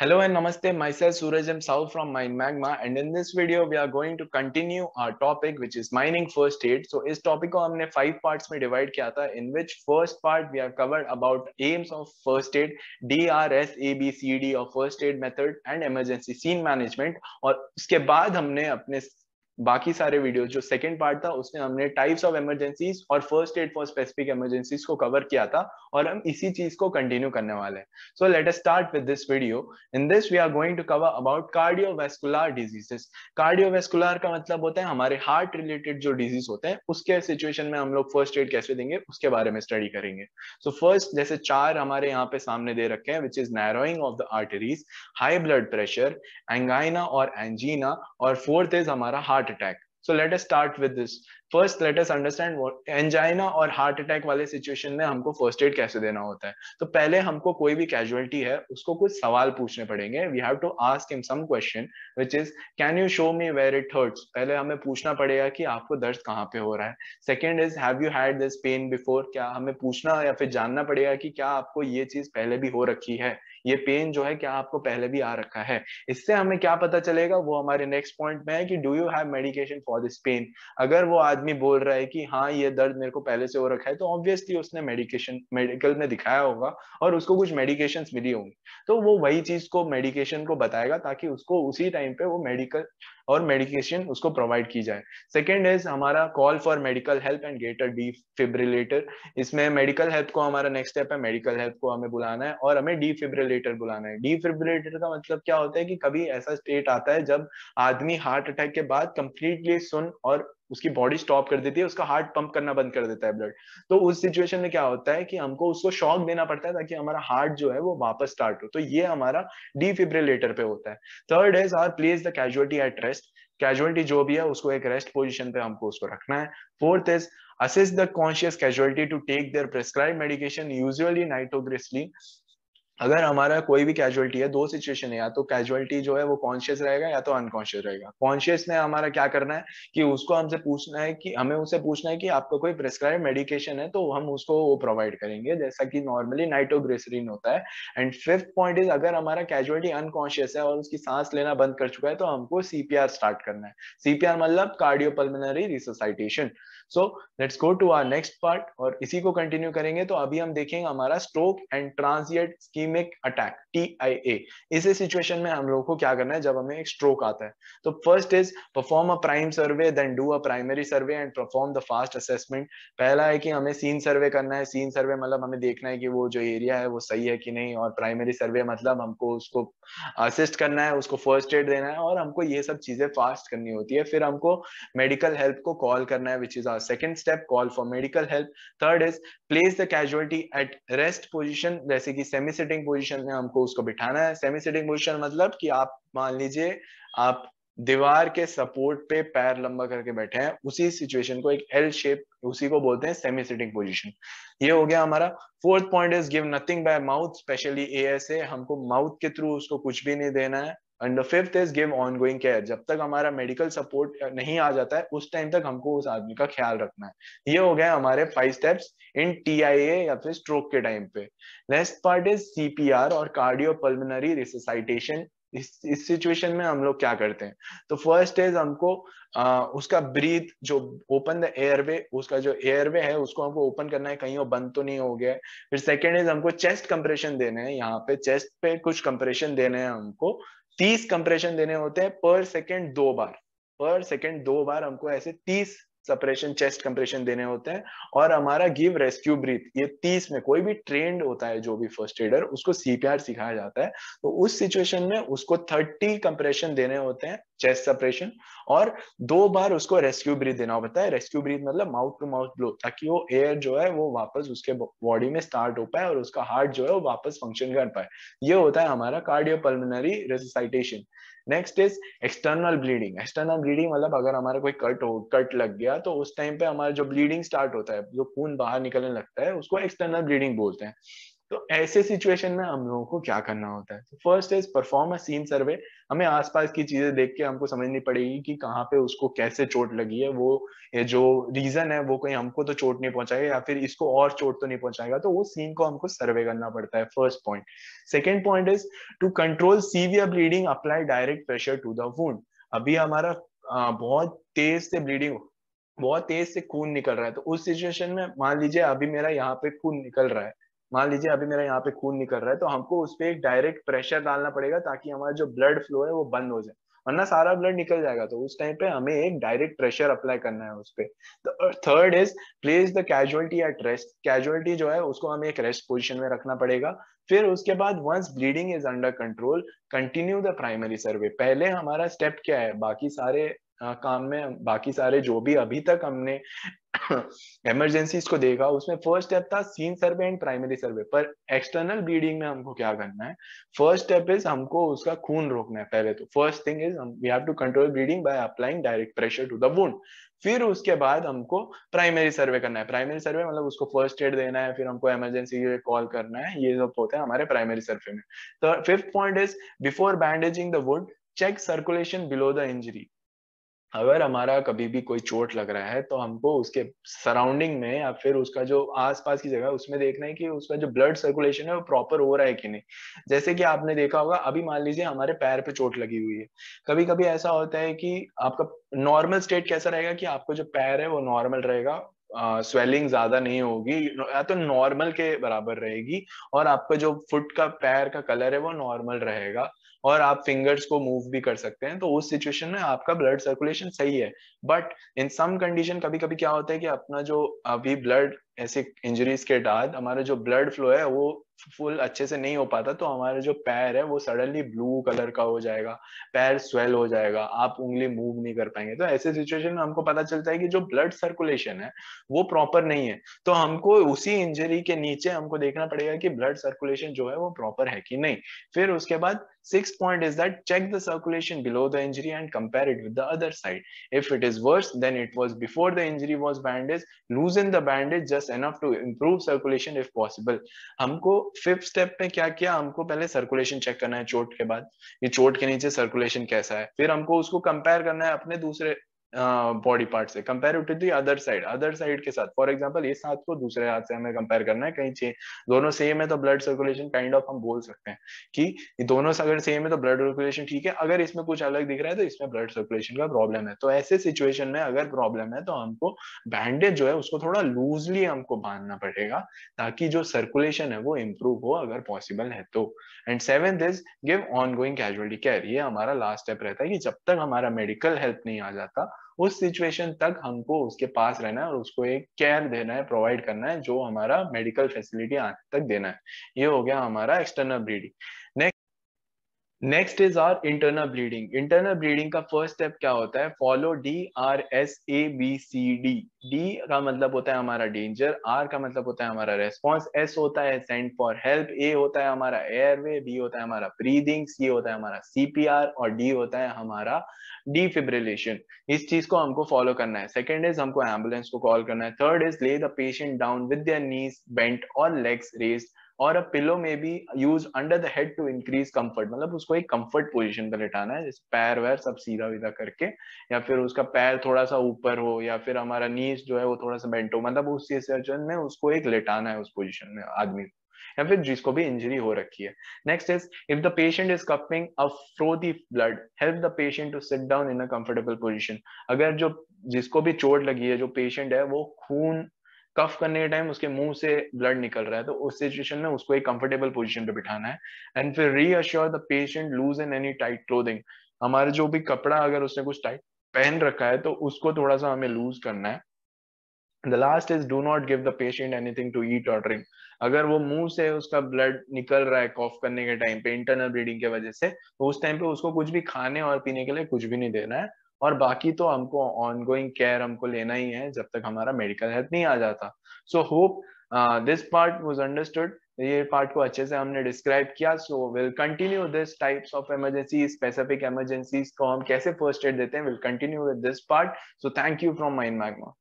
Hello and Namaste, myself Suraj M. Sao from Mind Magma and in this video we are going to continue our topic which is mining first aid. So this topic को हमने five parts में divide किया था in which first part we have covered about aims of first aid, DRS, ABCD of first aid method and emergency scene management और उसके बाद हमने अपने बाकी सारे वीडियो जो सेकंड पार्ट था उसमें हमने टाइप्स ऑफ इमरजेंसीज और first aid for specific emergencies को कवर किया था और हम इसी चीज को कंटिन्यू करने वाले हैं so let us start with this video in this we are going to cover about cardiovascular diseases cardiovascular का मतलब होता है हमारे हार्ट रिलेटेड जो डिजीज होते हैं उसके सिचुएशन में हम लोग फर्स्ट एड कैसे देंगे उसके बारे में स्टडी करेंगे सो so फर्स्ट जैसे चार हमारे यहाँ पे सामने दे रखे हैं which is narrowing of the arteries high blood pressure angina और एंजीना और फोर्थ इज हमारा heart attack so let's start with this first let's understand angina और हार्ट अटैक वाले सिचुएशन में हमको फर्स्ट एड कैसे देना होता है तो पहले हमको कोई भी कैजुअलिटी है उसको कुछ सवाल पूछने पड़ेंगे we have to ask him some question which is can you show me where it hurts पहले हमें पूछना पड़ेगा कि आपको दर्द कहाँ पे हो रहा है second is have you had this pain before क्या हमें पूछना या फिर जानना पड़ेगा कि क्या आपको ये चीज पहले भी हो रखी है ये पेन जो है क्या आपको पहले भी आ रखा है इससे हमें क्या पता चलेगा वो हमारे नेक्स्ट पॉइंट में है कि do you have medication for this pain अगर वो आदमी बोल रहा है कि हाँ ये दर्द मेरे को पहले से हो रखा है तो ऑब्वियसली उसने मेडिकेशन मेडिकल में दिखाया होगा और उसको कुछ मेडिकेशन मिली होंगी तो वो वही चीज को मेडिकेशन को बताएगा ताकि उसको उसी टाइम पे वो मेडिकल और मेडिकेशन उसको प्रोवाइड की जाए सेकेंड इज हमारा call for medical help and get a defibrillator इसमें मेडिकल हेल्प को हमारा नेक्स्ट स्टेप है मेडिकल हेल्प को हमें बुलाना है और हमें डिफिब्रिल डिफिब्रिलेटर बुलाना है डिफिब्रिलेटर का मतलब क्या होता है कि कभी ऐसा स्टेट आता है जब आदमी हार्ट अटैक के बाद कंप्लीटली सुन और उसकी बॉडी स्टॉप कर देती है उसका हार्ट पंप करना बंद कर देता है ब्लड तो उस सिचुएशन में क्या होता है कि हमको उसको शॉक देना पड़ता है ताकि हमारा हार्ट जो है वो वापस स्टार्ट हो तो ये हमारा डिफिब्रिलेटर पे होता है third is our place the casualty at rest casualty जो भी है उसको एक रेस्ट पोजिशन पे हमको उसको रखना है fourth is assist the conscious casualty to take their prescribe medication usually nitroglycerin अगर हमारा कोई भी कैजुअलिटी है दो सिचुएशन है या तो कैजुअलिटी जो है वो कॉन्शियस रहेगा या तो अनकॉन्शियस रहेगा कॉन्शियस में हमारा क्या करना है कि उसको हमसे पूछना है कि हमें उससे पूछना है कि आपका कोई प्रिस्क्राइब मेडिकेशन है तो हम उसको वो प्रोवाइड करेंगे जैसा कि नॉर्मली नाइटोग्रेसरीन होता है एंड फिफ्थ पॉइंट इज अगर हमारा कैजुअलिटी अनकॉन्शियस है और उसकी सांस लेना बंद कर चुका है तो हमको सीपीआर स्टार्ट करना है सीपीआर मतलब cardiopulmonary resuscitation so let's go to our next part और इसी को कंटिन्यू करेंगे तो अभी हम देखेंगे हमारा stroke and transient ischemic attack T I A इसी सिचुएशन में हम लोगों को क्या करना है जब हमें एक स्ट्रोक आता है तो first is perform a prime survey then do a primary survey and perform the FAST assessment पहला है कि हमें सीन सर्वे करना है सीन सर्वे मतलब हमें देखना है कि वो जो एरिया है वो सही है कि नहीं और प्राइमरी सर्वे मतलब हमको उसको असिस्ट करना है उसको फर्स्ट एड देना है और हमको ये सब चीजें फास्ट करनी होती है फिर हमको मेडिकल हेल्प को कॉल करना है which is our second step call for medical help third is place the casualty at rest position जैसे कि सेमी सिटिंग सिटिंग पोजीशन में हमको उसको बिठाना है सेमी सिटिंग पोजीशन मतलब कि आप मान लीजिए आप दीवार के सपोर्ट पे पैर लंबा करके बैठे हैं उसी सिचुएशन को एक एल शेप उसी को बोलते हैं सेमी सिटिंग पोजीशन ये हो गया हमारा fourth point is give nothing by mouth specially A S A हमको माउथ के थ्रू उसको कुछ भी नहीं देना है and the fifth is give on ongoing care जब तक हमारा मेडिकल सपोर्ट नहीं आ जाता है उस टाइम तक हमको उस आदमी का ख्याल रखना है ये हो गया हमारे five steps in T I A या फिर स्ट्रोक के टाइम पे next part is C P R और कार्डियोपल्मोनरी रिसोसाइटेशन इस इस सिचुएशन में हम लोग क्या करते हैं तो फर्स्ट इज हमको आ, उसका ब्रीथ जो ओपन द एयरवे उसका जो एयरवे है उसको हमको ओपन करना है कहीं वो बंद तो नहीं हो गया फिर सेकेंड इज हमको चेस्ट कंप्रेशन देना है यहाँ पे चेस्ट पे कुछ कंप्रेशन देने हैं हमको तीस कंप्रेशन देने होते हैं पर सेकेंड दो बार पर सेकेंड दो बार हमको ऐसे तीस सप्रेशन चेस्ट कंप्रेशन देने होते हैं और हमारा गिव रेस्क्यू ब्रीथ ये तीस में कोई भी ट्रेंड होता है जो भी फर्स्ट एडर उसको सीपीआर सिखाया जाता है तो उस सिचुएशन में उसको थर्टी कंप्रेशन देने होते हैं चेस्ट सेपरेशन और दो बार उसको रेस्क्यू ब्रीथ देना होता है रेस्क्यू ब्रीथ मतलब माउथ टू माउथ ब्लो ताकि वो एयर जो है वो वापस उसके बॉडी में स्टार्ट हो पाए और उसका हार्ट जो है वो वापस फंक्शन कर पाए ये होता है हमारा cardio pulmonary resuscitation next is external bleeding external bleeding मतलब अगर हमारा कोई कट हो कट लग गया तो उस टाइम पे हमारा जो ब्लीडिंग स्टार्ट होता है जो खून बाहर निकलने लगता है उसको एक्सटर्नल ब्लीडिंग बोलते हैं तो ऐसे सिचुएशन में हम लोगों को क्या करना होता है first is perform a scene survey हमें आसपास की चीजें देख के हमको समझनी पड़ेगी कि कहाँ पे उसको कैसे चोट लगी है वो ये जो रीजन है वो कहीं हमको तो चोट नहीं पहुंचाएगा या फिर इसको और चोट तो नहीं पहुंचाएगा तो वो सीन को हमको सर्वे करना पड़ता है first point second point is to control severe bleeding apply direct pressure to the wound अभी हमारा बहुत तेज से ब्लीडिंग बहुत तेज से खून निकल रहा है तो उस सिचुएशन में मान लीजिए अभी मेरा यहाँ पे खून निकल रहा है मान लीजिए अभी मेरा यहाँ पे खून निकल रहा है तो हमको उस पर एक डायरेक्ट प्रेशर डालना पड़ेगा ताकि हमारा जो ब्लड फ्लो है वो बंद हो जाए वरना सारा ब्लड निकल जाएगा तो उस टाइम पे हमें एक डायरेक्ट प्रेशर अप्लाई करना है उसपे पर third is place the casualty at rest casualty जो है उसको हमें एक रेस्ट पोजिशन में रखना पड़ेगा फिर उसके बाद once bleeding is under control continue the primary survey पहले हमारा स्टेप क्या है बाकी सारे काम में बाकी सारे जो भी अभी तक हमने इमरजेंसीज को देगा उसमें फर्स्ट स्टेप था scene survey and primary survey पर एक्सटर्नल ब्लीडिंग में हमको क्या करना है फर्स्ट स्टेप इज हमको उसका खून रोकना है पहले तो first thing is we have to control bleeding by applying direct pressure to the wound फिर उसके बाद हमको प्राइमरी सर्वे करना है प्राइमरी सर्वे मतलब उसको फर्स्ट एड देना है फिर हमको इमरजेंसी कॉल करना है ये सब होता है हमारे प्राइमरी सर्वे में तो fifth point is before bandaging the wound check circulation below the injury अगर हमारा कभी भी कोई चोट लग रहा है तो हमको उसके सराउंडिंग में या फिर उसका जो आसपास की जगह उसमें देखना है कि उसका जो ब्लड सर्कुलेशन है वो प्रॉपर हो रहा है कि नहीं जैसे कि आपने देखा होगा अभी मान लीजिए हमारे पैर पे चोट लगी हुई है कभी कभी ऐसा होता है कि आपका नॉर्मल स्टेट कैसा रहेगा कि आपको जो पैर है वो नॉर्मल रहेगा स्वेलिंग uh, ज्यादा नहीं होगी या तो नॉर्मल के बराबर रहेगी और आपका जो फुट का पैर का कलर है वो नॉर्मल रहेगा और आप फिंगर्स को मूव भी कर सकते हैं तो उस सिचुएशन में आपका ब्लड सर्कुलेशन सही है बट इन सम कंडीशन कभी कभी क्या होता है कि अपना जो अभी ब्लड ऐसे इंजरीज के बाद हमारा जो ब्लड फ्लो है वो फुल अच्छे से नहीं हो पाता तो हमारा जो पैर है वो सडनली ब्लू कलर का हो जाएगा पैर स्वेल हो जाएगा आप उंगली मूव नहीं कर पाएंगे तो ऐसे सिचुएशन में हमको पता चलता है कि जो ब्लड सर्कुलेशन है वो प्रॉपर नहीं है तो हमको उसी इंजरी के नीचे हमको देखना पड़ेगा कि ब्लड सर्कुलेशन जो है वो प्रॉपर है कि नहीं फिर उसके बाद six point is that check the circulation below the injury and compare it with other side if it is worse than it was before the injury was bandage loosen the bandage just enough to improve circulation if possible हमको fifth step में क्या किया हमको पहले circulation check करना है चोट के बाद ये चोट के नीचे सर्कुलेशन कैसा है फिर हमको उसको कंपेयर करना है अपने दूसरे बॉडी पार्ट से compare to the other side other side के साथ फॉर एग्जाम्पल इस हाथ को दूसरे हाथ से हमें कंपेयर करना है कहीं चाहिए दोनों सेम है तो ब्लड सर्कुलेशन काइंड ऑफ हम बोल सकते हैं कि दोनों से अगर सेम है तो ब्लड सर्कुलेशन ठीक है अगर इसमें कुछ अलग दिख रहा है तो इसमें ब्लड सर्कुलेशन का प्रॉब्लम है तो ऐसे सिचुएशन में अगर प्रॉब्लम है तो हमको बैंडेज जो है उसको थोड़ा लूजली हमको बांधना पड़ेगा ताकि जो सर्कुलेशन है वो इम्प्रूव हो अगर पॉसिबल है तो and seventh is give on going casualty care ये हमारा लास्ट स्टेप रहता है कि जब तक हमारा मेडिकल हेल्प नहीं आ जाता उस सिचुएशन तक हमको उसके पास रहना है और उसको एक केयर देना है प्रोवाइड करना है जो हमारा मेडिकल फैसिलिटी आज तक देना है ये हो गया हमारा external bleeding next next is are internal bleeding internal bleeding का फर्स्ट स्टेप क्या होता है follow D R S A B C D D का मतलब होता है हमारा डेंजर आर का मतलब होता है हमारा रेस्पॉन्स एस होता है सेंड फॉर हेल्प ए होता है हमारा एयरवे बी होता है हमारा ब्रीदिंग सी होता है हमारा सीपीआर और डी होता है हमारा डिफिब्रिलेशन इस चीज को हमको फॉलो करना है सेकेंड इज हमको एम्बुलेंस को कॉल करना है third is lay the patient down with knees bent और लेग्स रेस्ड और अ पिलो में भी use under the head to increase comfort मतलब उसको एक कंफर्ट पोजीशन पर लिटाना है जैसे पैर वैर सब सीधा वीधा करके या फिर उसका पैर थोड़ा सा ऊपर हो या फिर हमारा नीज जो है वो थोड़ा सा बेंट हो मतलब उस सर्जन में उसको एक लिटाना है उस पोजिशन में आदमी को या फिर जिसको भी इंजरी हो रखी है next is if the patient is coughing a frothy blood help the patient to sit down in a comfortable position अगर जो जिसको भी चोट लगी है जो पेशेंट है वो खून कफ करने के टाइम उसके मुंह से ब्लड निकल रहा है तो उस सिचुएशन में उसको एक कंफर्टेबल पोजीशन पे बिठाना है एंड फिर reassure the patient loosen any tight clothing हमारे जो भी कपड़ा अगर उसने कुछ टाइट पहन रखा है तो उसको थोड़ा सा हमें लूज करना है the last is do not give the patient anything to eat और ड्रिंक अगर वो मुंह से उसका ब्लड निकल रहा है कॉफ करने के टाइम पे इंटरनल ब्लीडिंग के वजह से तो उस टाइम पे उसको कुछ भी खाने और पीने के लिए कुछ भी नहीं देना है और बाकी तो हमको ऑन गोइंग केयर हमको लेना ही है जब तक हमारा मेडिकल हेल्थ नहीं आ जाता so hope this part was understood ये पार्ट को अच्छे से हमने डिस्क्राइब किया so will continue this types of emergency specific emergencies को हम कैसे फर्स्ट एड देते हैं will continue with this part so thank you from mind magma